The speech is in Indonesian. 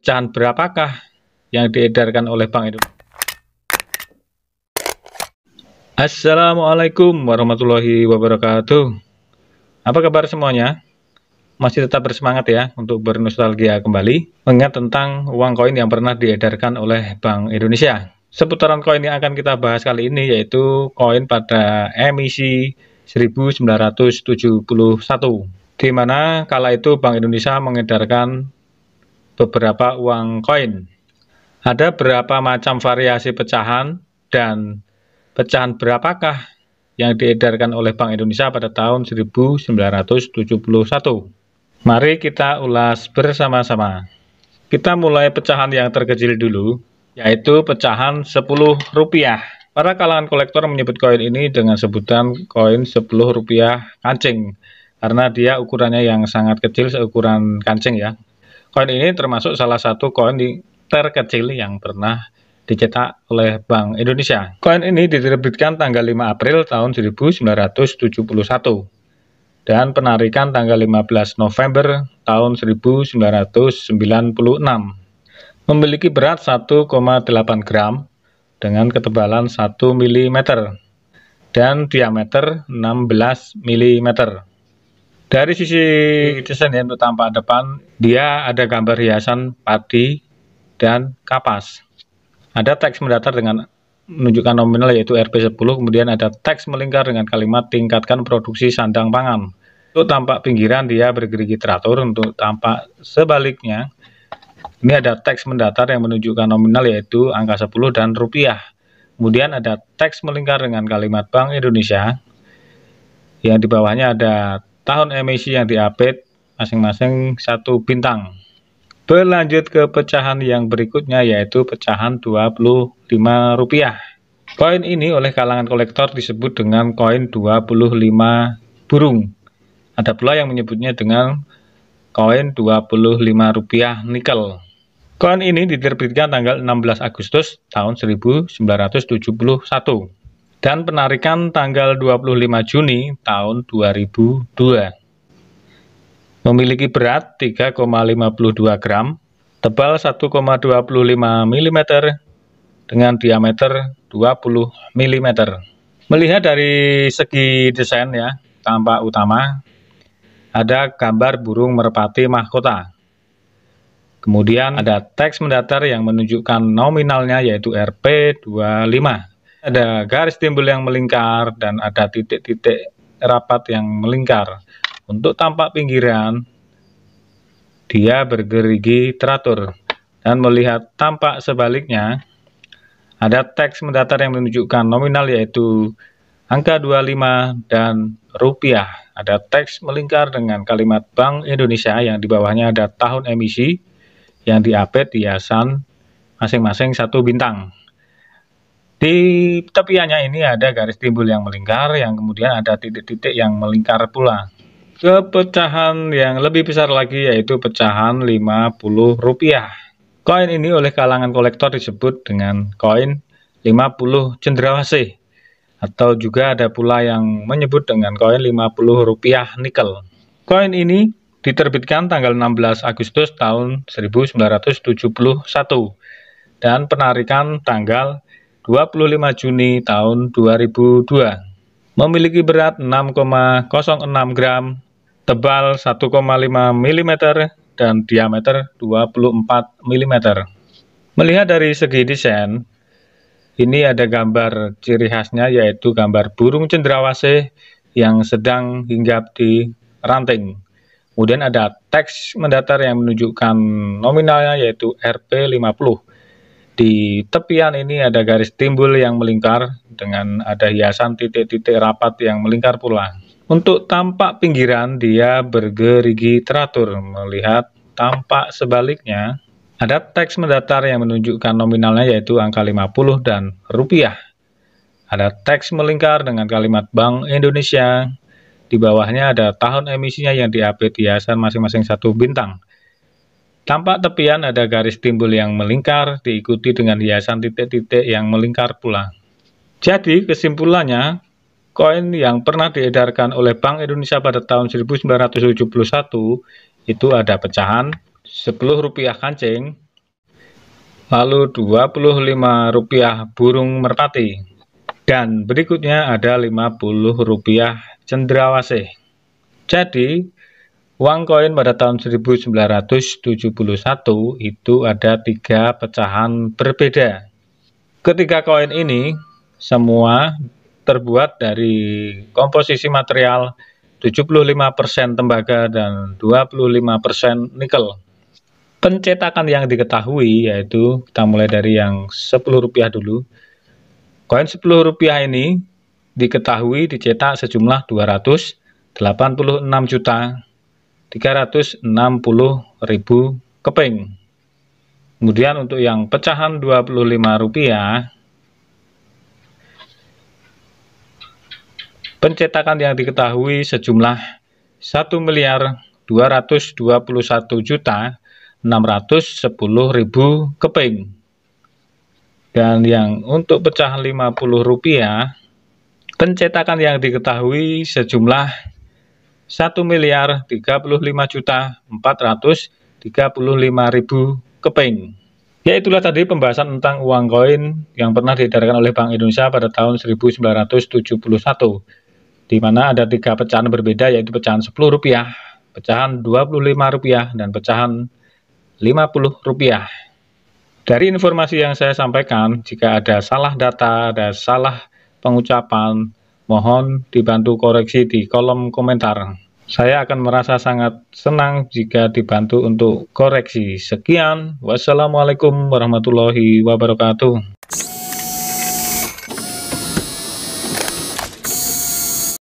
pecahan berapakah yang diedarkan oleh Bank Indonesia? Assalamualaikum warahmatullahi wabarakatuh. Apa kabar semuanya? Masih tetap bersemangat ya untuk bernostalgia kembali mengingat tentang uang koin yang pernah diedarkan oleh Bank Indonesia. Seputaran koin yang akan kita bahas kali ini yaitu koin pada emisi 1971 di mana kala itu Bank Indonesia mengedarkan beberapa uang koin. Ada berapa macam variasi pecahan dan pecahan berapakah yang diedarkan oleh Bank Indonesia pada tahun 1971? Mari kita ulas bersama-sama. Kita mulai pecahan yang terkecil dulu, yaitu pecahan 10 rupiah. Para kalangan kolektor menyebut koin ini dengan sebutan koin 10 rupiah kancing, karena dia ukurannya yang sangat kecil seukuran kancing ya. Koin ini termasuk salah satu koin di terkecil yang pernah dicetak oleh Bank Indonesia. Koin ini diterbitkan tanggal 5 April tahun 1971 dan penarikan tanggal 15 November tahun 1996. Memiliki berat 1,8 gram dengan ketebalan 1 mm dan diameter 16 mm. Dari sisi desain ya, untuk tampak depan, dia ada gambar hiasan padi dan kapas. Ada teks mendatar dengan menunjukkan nominal yaitu RP10, kemudian ada teks melingkar dengan kalimat tingkatkan produksi sandang pangan. Untuk tampak pinggiran dia bergerigi teratur, untuk tampak sebaliknya ini ada teks mendatar yang menunjukkan nominal yaitu angka 10 dan rupiah. Kemudian ada teks melingkar dengan kalimat Bank Indonesia. Yang di bawahnya ada tahun emisi yang diupdate masing-masing satu bintang. Berlanjut ke pecahan yang berikutnya yaitu pecahan Rp25. Koin ini oleh kalangan kolektor disebut dengan koin 25 burung. Ada pula yang menyebutnya dengan koin Rp25 nikel. Koin ini diterbitkan tanggal 16 Agustus tahun 1971 dan penarikan tanggal 25 Juni tahun 2002. Memiliki berat 3,52 gram, tebal 1,25 mm, dengan diameter 20 mm. Melihat dari segi desain ya, tampak utama, ada gambar burung merpati mahkota. Kemudian ada teks mendatar yang menunjukkan nominalnya yaitu Rp25. Ada garis timbul yang melingkar dan ada titik-titik rapat yang melingkar. Untuk tampak pinggiran, dia bergerigi teratur. Dan melihat tampak sebaliknya, ada teks mendatar yang menunjukkan nominal yaitu angka 25 dan rupiah. Ada teks melingkar dengan kalimat Bank Indonesia yang di bawahnya ada tahun emisi yang diapit hiasan masing-masing satu bintang. Di tepiannya ini ada garis timbul yang melingkar, yang kemudian ada titik-titik yang melingkar pula. Kepecahan yang lebih besar lagi yaitu pecahan 50 rupiah. Koin ini oleh kalangan kolektor disebut dengan koin 50 cendrawasih atau juga ada pula yang menyebut dengan koin 50 rupiah nikel. Koin ini diterbitkan tanggal 16 Agustus tahun 1971 dan penarikan tanggal 25 Juni tahun 2002. Memiliki berat 6,06 gram, tebal 1,5 mm, dan diameter 24 mm. Melihat dari segi desain, ini ada gambar ciri khasnya yaitu gambar burung cendrawasih yang sedang hinggap di ranting. Kemudian ada teks mendatar yang menunjukkan nominalnya yaitu Rp50. Di tepian ini ada garis timbul yang melingkar dengan ada hiasan titik-titik rapat yang melingkar pula. Untuk tampak pinggiran dia bergerigi teratur melihat tampak sebaliknya ada teks mendatar yang menunjukkan nominalnya yaitu angka 50 dan rupiah. Ada teks melingkar dengan kalimat Bank Indonesia. Di bawahnya ada tahun emisinya yang diapit hiasan masing-masing satu bintang. Tampak tepian ada garis timbul yang melingkar, diikuti dengan hiasan titik-titik yang melingkar pula. Jadi, kesimpulannya, koin yang pernah diedarkan oleh Bank Indonesia pada tahun 1971 itu ada pecahan rp rupiah kancing, lalu rp rupiah burung merpati, dan berikutnya ada rp rupiah cendrawasih. Jadi, Uang koin pada tahun 1971 itu ada tiga pecahan berbeda. Ketiga koin ini semua terbuat dari komposisi material 75% tembaga dan 25% nikel. Pencetakan yang diketahui yaitu kita mulai dari yang 10 rupiah dulu. Koin 10 rupiah ini diketahui dicetak sejumlah 286 juta 360.000 keping. Kemudian untuk yang pecahan Rp25 pencetakan yang diketahui sejumlah 1 miliar 221 juta 610.000 keping. Dan yang untuk pecahan 50 rupiah, pencetakan yang diketahui sejumlah 1 miliar 35 juta 435 ribu keping. Ya itulah tadi pembahasan tentang uang koin yang pernah diedarkan oleh Bank Indonesia pada tahun 1971 di mana ada tiga pecahan berbeda yaitu pecahan 10 rupiah, pecahan 25 rupiah, dan pecahan 50 rupiah. Dari informasi yang saya sampaikan, jika ada salah data, ada salah pengucapan, Mohon dibantu koreksi di kolom komentar. Saya akan merasa sangat senang jika dibantu untuk koreksi. Sekian, wassalamualaikum warahmatullahi wabarakatuh.